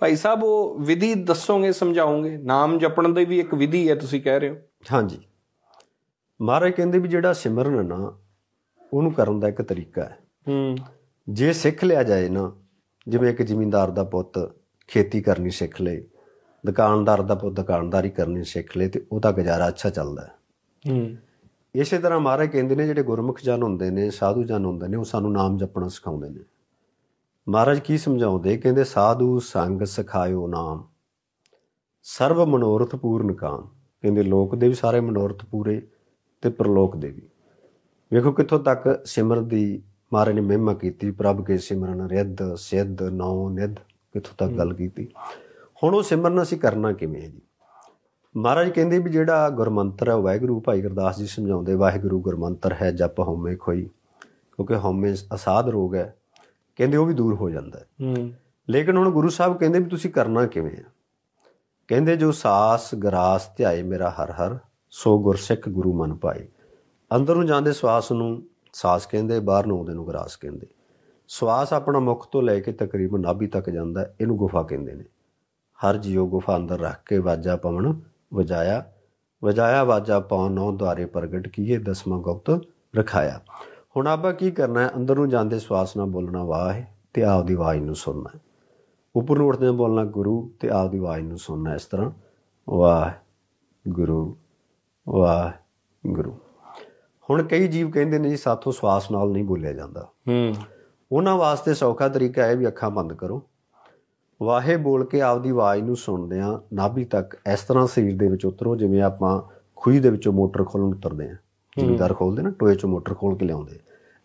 ਭਾਈ ਸਾਹਿਬ ਉਹ ਵਿਧੀ ਦੱਸੋਗੇ ਸਮਝਾਓਗੇ ਨਾਮ ਜਪਣ ਦੀ ਵੀ ਇੱਕ ਵਿਧੀ ਹੈ ਤੁਸੀਂ ਕਹਿ ਰਹੇ ਹੋ ਹਾਂਜੀ ਮਹਾਰਾਜ ਕਹਿੰਦੇ ਵੀ ਜਿਹੜਾ ਸਿਮਰਨ ਹੈ ਨਾ ਉਹਨੂੰ ਕਰਨ ਦਾ ਇੱਕ ਤਰੀਕਾ ਹੈ ਹੂੰ ਜੇ ਸਿੱਖ ਲਿਆ ਜਾਏ ਨਾ ਜਿਵੇਂ ਇੱਕ ਜ਼ਿਮੀਂਦਾਰ ਦਾ ਪੁੱਤ ਖੇਤੀ ਕਰਨੀ ਸਿੱਖ ਲਏ ਦੁਕਾਨਦਾਰ ਦਾ ਪੁੱਤ ਦੁਕਾਨਦਾਰੀ ਕਰਨੀ ਸਿੱਖ ਲਏ ਤੇ ਉਹਦਾ ਗੁਜ਼ਾਰਾ ਅੱਛਾ ਚੱਲਦਾ ਹੈ ਹੂੰ ਇਸੇ ਤਰ੍ਹਾਂ ਮਹਾਰਾਜ ਕਹਿੰਦੇ ਨੇ ਜਿਹੜੇ ਗੁਰਮੁਖ ਜਨ ਹੁੰਦੇ ਨੇ ਸਾਧੂ ਜਨ ਹੁੰਦੇ ਨੇ ਉਹ ਸਾਨੂੰ ਨਾਮ ਜਪਣਾ ਸਿਖਾਉਂਦੇ ਨੇ ਮਹਾਰਾਜ ਕੀ ਸਮਝਾਉਂਦੇ ਕਹਿੰਦੇ ਸਾਧੂ ਸੰਗ ਸਿਖਾਇਓ ਨਾਮ ਸਰਬ ਮਨੋਰਥ ਪੂਰਨ ਕਾਮ ਕਹਿੰਦੇ ਲੋਕ ਦੇ ਵੀ ਸਾਰੇ ਮਨੋਰਥ ਪੂਰੇ ਤੇ ਪ੍ਰਲੋਕ ਦੇ ਵੀ ਵੇਖੋ ਕਿੱਥੋਂ ਤੱਕ ਸਿਮਰ ਦੀ ਮਹਾਰਾਜ ਨੇ ਮਹਿਮਾ ਕੀਤੀ ਪ੍ਰਭ ਕੇ ਸਿਮਰਨ ਰਿੱਧ ਸਿੱਧ ਨੌ ਨਿਧ ਕਿੱਥੋਂ ਤੱਕ ਗੱਲ ਕੀਤੀ ਹੁਣ ਉਹ ਸਿਮਰਨ ਅਸੀਂ ਕਰਨਾ ਕਿਵੇਂ ਹੈ ਜੀ ਮਹਾਰਾਜ ਕਹਿੰਦੇ ਵੀ ਜਿਹੜਾ ਗੁਰਮੰਤਰ ਹੈ ਵਾਹਿਗੁਰੂ ਭਾਈ ਗੁਰਦਾਸ ਜੀ ਸਮਝਾਉਂਦੇ ਵਾਹਿਗੁਰੂ ਗੁਰਮੰਤਰ ਹੈ ਜਪ ਹਉਮੈ ਖੋਈ ਕਿਉਂਕਿ ਹਉਮੈ ਅਸਾਧ ਰੋਗ ਹੈ ਕਹਿੰਦੇ ਉਹ ਵੀ ਦੂਰ ਹੋ ਜਾਂਦਾ ਹੈ ਲੇਕਿਨ ਹੁਣ ਗੁਰੂ ਸਾਹਿਬ ਕਹਿੰਦੇ ਵੀ ਤੁਸੀਂ ਕਰਨਾ ਕਿਵੇਂ ਆ ਕਹਿੰਦੇ ਜੋ ਸਾਸ ਗਰਾਸ ਧਿਆਏ ਮੇਰਾ ਹਰ ਹਰ ਸੋ ਗੁਰਸਿੱਖ ਗੁਰੂ ਮਨ ਪਾਏ ਅੰਦਰ ਨੂੰ ਜਾਂਦੇ ਸਵਾਸ ਨੂੰ ਸਾਸ ਕਹਿੰਦੇ ਬਾਹਰ ਨੂੰ ਆਉਂਦੇ ਨੂੰ ਗਰਾਸ ਕਹਿੰਦੇ ਸਵਾਸ ਆਪਣਾ ਮੁਖ ਤੋਂ ਲੈ ਕੇ ਤਕਰੀਬਨ ਨਾਭੀ ਤੱਕ ਜਾਂਦਾ ਇਹਨੂੰ ਗੁਫਾ ਕਹਿੰਦੇ ਨੇ ਹਰ ਜਿਉ ਗੁਫਾ ਅੰਦਰ ਰੱਖ ਕੇ ਵਾਜਾ ਪਵਣ ਵਜਾਇਆ ਵਜਾਇਆ ਵਾਜਾ ਪਾਉ ਨੌ ਦਵਾਰੇ ਪ੍ਰਗਟ ਕੀਏ ਦਸਮਾ ਗੁਪਤ ਰਖਾਇਆ ਹੁਣ ਆਪਾਂ ਕੀ ਕਰਨਾ ਹੈ ਅੰਦਰ ਨੂੰ ਜਾਂਦੇ ਸਵਾਸ ਨਾਲ ਬੋਲਣਾ ਵਾਹ ਤੇ ਆਪ ਦੀ ਆਵਾਜ਼ ਨੂੰ ਸੁਣਨਾ ਹੈ ਉੱਪਰ ਨੂੰ ਉੱਠਦੇ ਬੋਲਣਾ ਗੁਰੂ ਤੇ ਆਪ ਦੀ ਆਵਾਜ਼ ਨੂੰ ਸੁਣਨਾ ਇਸ ਤਰ੍ਹਾਂ ਵਾਹ ਗੁਰੂ ਵਾਹ ਗੁਰੂ ਹੁਣ ਕਈ ਜੀਵ ਕਹਿੰਦੇ ਨੇ ਜੀ ਸਾਥੋਂ ਸਵਾਸ ਨਾਲ ਨਹੀਂ ਬੋਲਿਆ ਜਾਂਦਾ ਹੂੰ ਉਹਨਾਂ ਵਾਸਤੇ ਸੌਖਾ ਤਰੀਕਾ ਹੈ ਵੀ ਅੱਖਾਂ ਬੰਦ ਕਰੋ ਵਾਹੇ ਬੋਲ ਕੇ ਆਪ ਦੀ ਆਵਾਜ਼ ਨੂੰ ਸੁਣਦੇ ਆ ਨਾਭੀ ਤੱਕ ਇਸ ਤਰ੍ਹਾਂ ਸਰੀਰ ਦੇ ਵਿੱਚ ਉਤਰੋ ਜਿਵੇਂ ਆਪਾਂ ਖੂਹੀ ਦੇ ਵਿੱਚੋਂ ਮੋਟਰ ਖੋਲਣ ਉਤਰਦੇ ਆ ਜਿਵੇਂ ਦਰ ਖੋਲਦੇ ਨਾ ਟੋਏ ਚੋਂ ਮੋਟਰ ਖੋਲ ਕੇ ਲਿਆਉਂਦੇ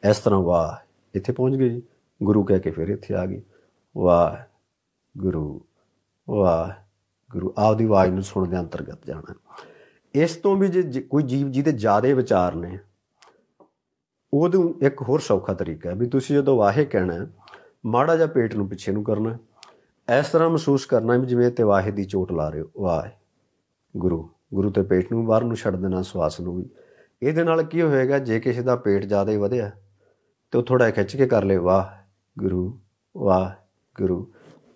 ਇਸ ਤਰ੍ਹਾਂ ਵਾਹ ਇੱਥੇ ਪਹੁੰਚ ਗਈ ਗੁਰੂ ਕਹਿ ਕੇ ਫਿਰ ਇੱਥੇ ਆ ਗਈ ਵਾਹ ਗੁਰੂ ਵਾਹ ਗੁਰੂ ਆਪਦੀ ਆਵਾਜ਼ ਨੂੰ ਸੁਣਦੇ ਅੰਤਰਗਤ ਜਾਣਾ ਇਸ ਤੋਂ ਵੀ ਜੇ ਕੋਈ ਜੀਵ ਜੀ ਦੇ ਜ਼ਿਆਦੇ ਵਿਚਾਰ ਨੇ ਉਹਦੋਂ ਇੱਕ ਹੋਰ ਸੌਖਾ ਤਰੀਕਾ ਹੈ ਵੀ ਤੁਸੀਂ ਜਦੋਂ ਵਾਹੇ ਕਹਿਣਾ ਮਾੜਾ ਜਿਹਾ ਪੇਟ ਨੂੰ ਪਿੱਛੇ ਨੂੰ ਕਰਨਾ ਇਸ ਤਰ੍ਹਾਂ ਮਹਿਸੂਸ ਕਰਨਾ ਵੀ ਜਿਵੇਂ ਤੇ ਵਾਹੇ ਦੀ ਚੋਟ ਲਾ ਰਹੇ ਹੋ ਵਾਹ ਗੁਰੂ ਗੁਰੂ ਤੇ ਪੇਟ ਨੂੰ ਬਾਹਰ ਨੂੰ ਛੱਡ ਦੇਣਾ ਸਵਾਸ ਨੂੰ ਵੀ ਇਹਦੇ ਨਾਲ ਕੀ ਹੋਏਗਾ ਜੇ ਕਿਸੇ ਦਾ ਪੇਟ ਜ਼ਿਆਦਾ ਵਧਿਆ ਤੇ ਉਹ ਥੋੜਾ ਖਿੱਚ ਕੇ ਕਰ ਲੇ ਵਾਹ ਗੁਰੂ ਵਾਹ ਗੁਰੂ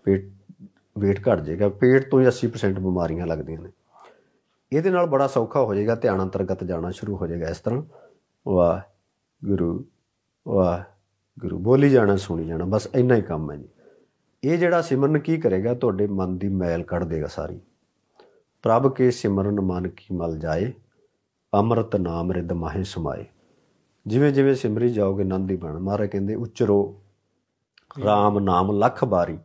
ਪੇਟ weight ਘਟ ਜਾਏਗਾ ਪੇਟ ਤੋਂ ਹੀ 80% ਬਿਮਾਰੀਆਂ ਲੱਗਦੀਆਂ ਨੇ ਇਹਦੇ ਨਾਲ ਬੜਾ ਸੌਖਾ ਹੋ ਜਾਏਗਾ ਧਿਆਨ ਅੰਤਰਗਤ ਜਾਣਾ ਸ਼ੁਰੂ ਹੋ ਜਾਏਗਾ ਇਸ ਤਰ੍ਹਾਂ ਵਾਹ ਗੁਰੂ ਵਾਹ ਗੁਰੂ ਬੋਲੀ ਜਾਣਾ ਸੁਣੀ ਜਾਣਾ ਬਸ ਇੰਨਾ ਹੀ ਕੰਮ ਹੈ ਜੀ ਇਹ ਜਿਹੜਾ ਸਿਮਰਨ ਕੀ ਕਰੇਗਾ ਤੁਹਾਡੇ ਮਨ ਦੀ ਮੈਲ ਕੱਢ ਦੇਗਾ ਸਾਰੀ ਪ੍ਰਭ ਕੇ ਸਿਮਰਨ ਮਨ ਕੀ ਮਲ ਜਾਏ ਅੰਮ੍ਰਿਤ ਨਾਮ ਰਿਦ ਮਾਹੇ ਸਮਾਏ ਜਿਵੇਂ ਜਿਵੇਂ ਸਿਮਰੀ ਜਾਓਗੇ ਆਨੰਦ ਹੀ ਬਣ ਮਾਰੇ ਕਹਿੰਦੇ ਉਚਰੋ RAM ਨਾਮ ਲੱਖ ਬਾਰੀ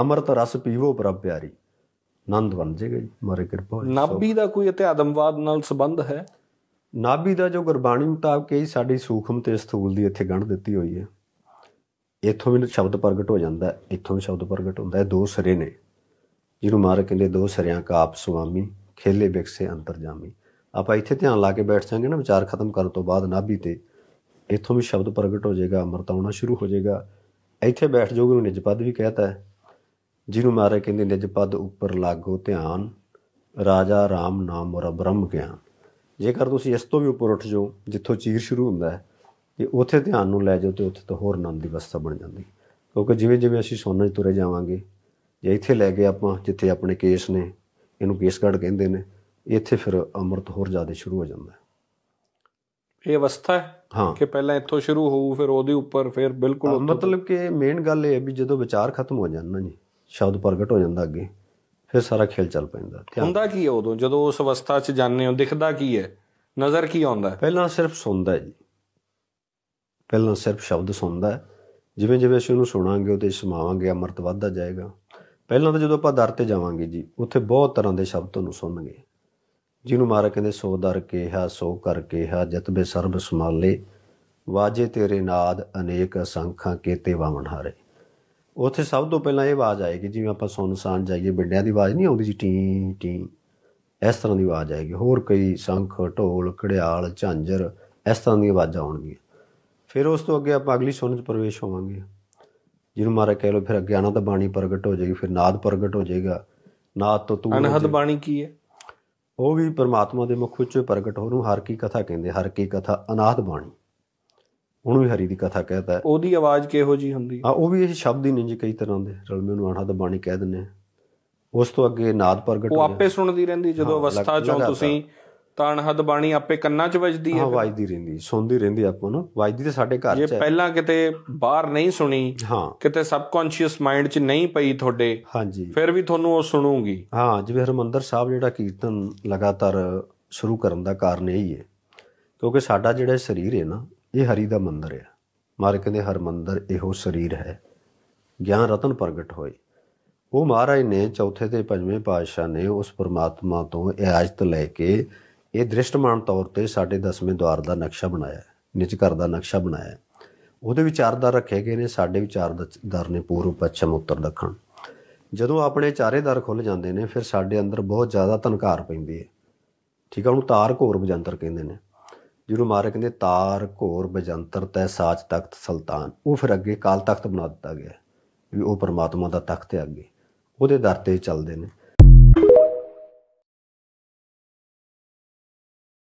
ਅੰਮ੍ਰਿਤ ਰਸ ਪੀਵੋ ਪ੍ਰਭ ਪਿਆਰੀ ਆਨੰਦ ਬਣ ਜੇਗਾ ਜੀ ਮਾਰੇ ਕਿਰਪਾ ਨਾਭੀ ਦਾ ਕੋਈ ਅਧਿਆਤਮਵਾਦ ਨਾਲ ਸੰਬੰਧ ਹੈ ਨਾਭੀ ਦਾ ਜੋ ਗੁਰਬਾਣੀ ਮੁਤਾਬਕ ਹੈ ਸਾਡੀ ਸੂਖਮ ਤੇ ਸਥੂਲ ਦੀ ਇੱਥੇ ਗਣ ਦਿੱਤੀ ਹੋਈ ਹੈ ਇੱਥੋਂ ਵੀ ਸ਼ਬਦ ਪ੍ਰਗਟ ਹੋ ਜਾਂਦਾ ਇੱਥੋਂ ਵੀ ਸ਼ਬਦ ਪ੍ਰਗਟ ਹੁੰਦਾ ਹੈ ਦੋ ਸਰੇ ਨੇ ਜਿਹਨੂੰ ਮਾਰੇ ਕਹਿੰਦੇ ਦੋ ਸਰਿਆਂ ਕਾ ਆਪ ਸੁਆਮੀ ਖੇਲੇ ਬਿਕਸੇ ਅੰਤਰਜਾਮੀ ਆਪਾਂ ਇੱਥੇ ਧਿਆਨ ਲਾ ਕੇ ਬੈਠ ਸਾਂਗੇ ਨਾ ਵਿਚਾਰ ਖਤਮ ਕਰਨ ਤੋਂ ਬਾਅਦ ਨਾਭੀ ਤੇ ਇੱਥੋਂ ਵੀ ਸ਼ਬਦ ਪ੍ਰਗਟ ਹੋ ਜਾਏਗਾ ਅਮਰਤਾ ਆਉਣਾ ਸ਼ੁਰੂ ਹੋ ਜਾਏਗਾ ਇੱਥੇ ਬੈਠ ਜੋਗੇ ਨੂੰ ਨਿਜਪਦ ਵੀ ਕਹਤਾ ਹੈ ਜਿਹਨੂੰ ਮਾਰੇ ਕਹਿੰਦੇ ਨਿਜਪਦ ਉੱਪਰ ਲਾਗੋ ਧਿਆਨ ਰਾਜਾ RAM ਨਾਮ ਔਰ ਬ੍ਰਹਮ ਗਿਆਨ ਜੇਕਰ ਤੁਸੀਂ ਇਸ ਤੋਂ ਵੀ ਉੱਪਰ ਉੱਠ ਜਾਓ ਜਿੱਥੋਂ ਚੀਰ ਸ਼ੁਰੂ ਹੁੰਦਾ ਹੈ ਕਿ ਉਥੇ ਧਿਆਨ ਨੂੰ ਲੈ ਜਾਓ ਤੇ ਉੱਥੇ ਤਾਂ ਹੋਰ ਨੰਦ ਦੀ ਵਸਤਾ ਬਣ ਜਾਂਦੀ ਕਿਉਂਕਿ ਜਿਵੇਂ ਜਿਵੇਂ ਅਸੀਂ ਸੋਨੇ 'ਚ ਤੁਰੇ ਜਾਵਾਂਗੇ ਜੇ ਇੱਥੇ ਲੈ ਗਏ ਆਪਾਂ ਜਿੱਥੇ ਆਪਣੇ ਕੇਸ ਨੇ ਇਹਨੂੰ ਕੇਸਗੜ ਕਹਿੰਦੇ ਨੇ ਇੱਥੇ ਫਿਰ ਅੰਮ੍ਰਿਤ ਹੋਰ ਜ਼ਿਆਦਾ ਸ਼ੁਰੂ ਹੋ ਜਾਂਦਾ ਹੈ ਇਹ ਅਵਸਥਾ ਹੈ ਹਾਂ ਕਿ ਪਹਿਲਾਂ ਇੱਥੋਂ ਸ਼ੁਰੂ ਹੋਊ ਫਿਰ ਉਹਦੇ ਉੱਪਰ ਫਿਰ ਬਿਲਕੁਲ ਮਤਲਬ ਕਿ ਮੇਨ ਗੱਲ ਇਹ ਹੈ ਵੀ ਜਦੋਂ ਵਿਚਾਰ ਖਤਮ ਹੋ ਜਾਂਦਾ ਜੀ ਸ਼ਬਦ ਪ੍ਰਗਟ ਹੋ ਜਾਂਦਾ ਅੱਗੇ ਫਿਰ ਸਾਰਾ ਖੇਲ ਚੱਲ ਪੈਂਦਾ ਹੁੰਦਾ ਕੀ ਹੈ ਉਦੋਂ ਜਦੋਂ ਉਸ ਅਵਸਥਾ 'ਚ ਜਾਂਦੇ ਹੋ ਦਿਖਦਾ ਕੀ ਹੈ ਨਜ਼ਰ ਕੀ ਆਉਂਦਾ ਹੈ ਪਹਿਲਾਂ ਸਿਰਫ ਸੁਣਦਾ ਜੀ ਪਹਿਲਾਂ ਸਿਰਫ ਸ਼ਬਦ ਸੁਣਦਾ ਹੈ ਜਿਵੇਂ ਜਿਵੇਂ ਅਸੀਂ ਉਹਨੂੰ ਸੁਣਾਂਗੇ ਉਹਦੇ ਸਮਾਵਾਂਗੇ ਅਮਰਤ ਵੱਧਦਾ ਜਾਏਗਾ ਪਹਿਲਾਂ ਤਾਂ ਜਦੋਂ ਆਪਾਂ ਦਰ ਤੇ ਜਾਵਾਂਗੇ ਜੀ ਉੱਥੇ ਬਹੁਤ ਤਰ੍ਹਾਂ ਦੇ ਸ਼ਬਦ ਤੁਹਾਨੂੰ ਸੁਣਨਗੇ ਜਿਹਨੂੰ ਮਾਰਾ ਕਹਿੰਦੇ ਸੋ ਦਰ ਕੇ ਹਾ ਸੋ ਕਰ ਹਾ ਜਤਬੇ ਸਰਬ ਸਮਾਲੇ ਵਾਜੇ ਤੇਰੇ ਨਾਦ ਅਨੇਕ ਅਸੰਖਾਂ ਕੀਤੇ ਵਾਵਣ ਹਾਰੇ ਉਥੇ ਸਭ ਤੋਂ ਪਹਿਲਾਂ ਇਹ ਆਵਾਜ਼ ਆਏਗੀ ਜਿਵੇਂ ਆਪਾਂ ਸੁਨਸਾਨ ਜਾਈਏ ਬਿੰਡਿਆਂ ਦੀ ਆਵਾਜ਼ ਨਹੀਂ ਆਉਂਦੀ ਜੀ ਟੀ ਟੀ ਇਸ ਤਰ੍ਹਾਂ ਦੀ ਆਵਾਜ਼ ਆਏਗੀ ਹੋਰ ਕਈ ਸੰਖ ਢੋਲ ਕੜਿਆਲ ਝਾਂਜਰ ਇਸ ਤਰ੍ਹਾਂ ਦੀ ਆਵਾਜ਼ਾਂ ਆਉਣਗੀਆਂ ਫਿਰ ਉਸ ਤੋਂ ਅੱਗੇ ਆਪਾਂ ਅਗਲੀ ਸੁਣਨ ਚ ਪ੍ਰਵੇਸ਼ ਹੋਵਾਂਗੇ ਜਿਹਨੂੰ ਮਾਰਾ ਕਹਿ ਲੋ ਫਿਰ ਅਗਿਆਨਾ ਤਾਂ ਬਾਣੀ ਪ੍ਰਗਟ ਹੋ ਜਾਏਗੀ ਫਿਰ ਨਾਦ ਪ੍ਰਗਟ ਹੋ ਜਾਏਗਾ ਨਾਦ ਤੋਂ ਤੂੰ ਅਨਹਦ ਬਾਣੀ ਕੀ ਹੈ ਉਹ ਵੀ ਪਰਮਾਤਮਾ ਦੇ ਮੁਖ ਵਿੱਚੋਂ ਪ੍ਰਗਟ ਹੋ ਨੂੰ ਹਰ ਕੀ ਕਥਾ ਕਹਿੰਦੇ ਹਰ ਕੀ ਕਥਾ ਅਨਾਦ ਬਾਣੀ ਉਹਨੂੰ ਵੀ ਹਰੀ ਦੀ ਕਥਾ ਕਹਤਾ ਉਹਦੀ ਆਵਾਜ਼ ਕਿਹੋ ਜੀ ਹੁੰਦੀ ਆ ਉਹ ਵੀ ਇਹ ਸ਼ਬਦ ਹੀ ਨਹੀਂ ਜੀ ਕਈ ਤਰ੍ਹਾਂ ਦੇ ਰਲਮੇ ਨੂੰ ਅਨਾਦ ਬਾਣੀ ਕਹਿ ਦਿੰਨੇ ਉਸ ਤੋਂ ਅੱਗੇ ਨਾਦ ਪ੍ਰਗਟ ਉਹ ਆਪੇ ਸੁਣਦੀ ਰਹਿੰਦੀ ਜਦੋਂ ਅਵਸਥਾ ਚੋਂ ਤੁਸੀਂ ਤਾਂ ਹਦ ਬਾਣੀ ਆਪੇ ਕੰਨਾਂ 'ਚ ਵੱਜਦੀ ਹੈ ਹਾਂ ਵੱਜਦੀ ਰਹਿੰਦੀ ਸੁਣਦੀ ਰਹਿੰਦੀ ਆਪਾਂ ਨੂੰ ਵੱਜਦੀ ਤੇ ਸਾਡੇ ਘਰ 'ਚ ਜੇ ਪਹਿਲਾਂ ਕਿਤੇ ਬਾਹਰ ਨਹੀਂ ਸੁਣੀ ਹਾਂ ਕਿਤੇ ਸਬਕੌਂਸ਼ੀਅਸ ਮਾਈਂਡ 'ਚ ਨਹੀਂ ਪਈ ਤੁਹਾਡੇ ਹਾਂਜੀ ਫਿਰ ਵੀ ਤੁਹਾਨੂੰ ਉਹ ਸੁਣੂਗੀ ਹਾਂ ਜਿਵੇਂ ਹਰਮੰਦਰ ਸਾਹਿਬ ਜਿਹੜਾ ਕੀਰਤਨ ਲਗਾਤਾਰ ਸ਼ੁਰੂ ਕਰਨ ਦਾ ਕਾਰਨ ਇਹ ਹੀ ਹੈ ਕਿਉਂਕਿ ਸਾਡਾ ਜਿਹੜਾ ਸਰੀਰ ਹੈ ਨਾ ਇਹ ਹਰੀ ਦਾ ਮੰਦਰ ਹੈ ਮਾਰੇ ਕਹਿੰਦੇ ਹਰਮੰਦਰ ਇਹੋ ਸਰੀਰ ਹੈ ਗਿਆਨ ਰਤਨ ਪ੍ਰਗਟ ਹੋਏ ਉਹ ਮਹਾਰਾਜ ਨੇ ਚੌਥੇ ਤੇ ਪੰਜਵੇਂ ਪਾਤਸ਼ਾਹ ਨੇ ਉਸ ਪਰਮਾਤਮਾ ਤੋਂ ਇਹ ਲੈ ਕੇ ਇਹ ਦ੍ਰਿਸ਼ਟਮਾਨ ਤੌਰ ਤੇ ਸਾਡੇ 10ਵੇਂ ਦਵਾਰ ਦਾ ਨਕਸ਼ਾ ਬਣਾਇਆ ਹੈ ਨਿਜ ਘਰ ਦਾ ਨਕਸ਼ਾ ਬਣਾਇਆ ਹੈ ਉਹਦੇ ਦਾ ਰੱਖੇ ਗਏ ਨੇ ਸਾਡੇ ਵਿਚਾਰਦਾਰ ਨੇ ਪੂਰਬ ਪੱਛਮ ਉੱਤਰ ਦੱਖਣ ਜਦੋਂ ਆਪਣੇ ਚਾਰੇ ਦਰ ਖੁੱਲ ਜਾਂਦੇ ਨੇ ਫਿਰ ਸਾਡੇ ਅੰਦਰ ਬਹੁਤ ਜ਼ਿਆਦਾ ਤਨਕਾਰ ਪੈਂਦੀ ਹੈ ਠੀਕ ਆ ਉਹਨੂੰ ਤਾਰ ਘੋਰ ਬਜੰਤਰ ਕਹਿੰਦੇ ਨੇ ਜਿਹਨੂੰ ਮਾਰੇ ਕਹਿੰਦੇ ਤਾਰ ਘੋਰ ਬਜੰਤਰ ਤੈ ਸਾਚ ਤਖਤ ਸੁਲਤਾਨ ਉਹ ਫਿਰ ਅੱਗੇ ਕਾਲ ਤਖਤ ਬਣਾ ਦਿੱਤਾ ਗਿਆ ਵੀ ਉਹ ਪਰਮਾਤਮਾ ਦਾ ਤਖਤ ਹੈ ਅੱਗੇ ਉਹਦੇ ਦਰ ਤੇ ਚੱਲਦੇ ਨੇ